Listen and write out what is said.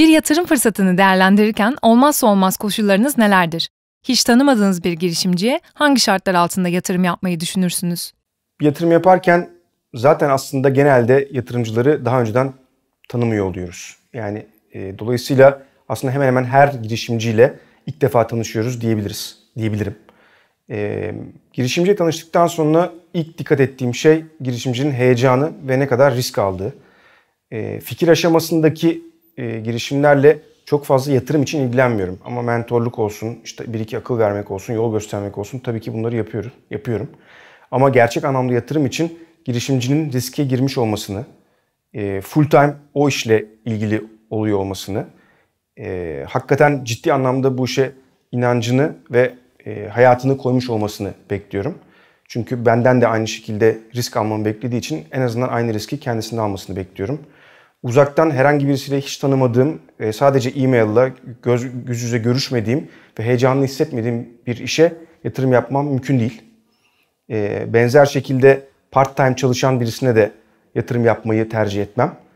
Bir yatırım fırsatını değerlendirirken olmazsa olmaz koşullarınız nelerdir? Hiç tanımadığınız bir girişimciye hangi şartlar altında yatırım yapmayı düşünürsünüz? Yatırım yaparken zaten aslında genelde yatırımcıları daha önceden tanımıyor oluyoruz. Yani e, dolayısıyla aslında hemen hemen her girişimciyle ilk defa tanışıyoruz diyebiliriz, diyebilirim. E, girişimciye tanıştıktan sonra ilk dikkat ettiğim şey girişimcinin heyecanı ve ne kadar risk aldığı. E, fikir aşamasındaki e, girişimlerle çok fazla yatırım için ilgilenmiyorum. Ama mentorluk olsun, işte bir iki akıl vermek olsun, yol göstermek olsun tabii ki bunları yapıyorum. yapıyorum. Ama gerçek anlamda yatırım için girişimcinin riske girmiş olmasını, e, full time o işle ilgili oluyor olmasını, e, hakikaten ciddi anlamda bu işe inancını ve e, hayatını koymuş olmasını bekliyorum. Çünkü benden de aynı şekilde risk almamı beklediği için en azından aynı riski kendisinde almasını bekliyorum uzaktan herhangi birisiyle hiç tanımadığım, e, sadece e-mail'la göz, yüz yüze görüşmediğim ve heyecanlı hissetmediğim bir işe yatırım yapmam mümkün değil. E, benzer şekilde part-time çalışan birisine de yatırım yapmayı tercih etmem.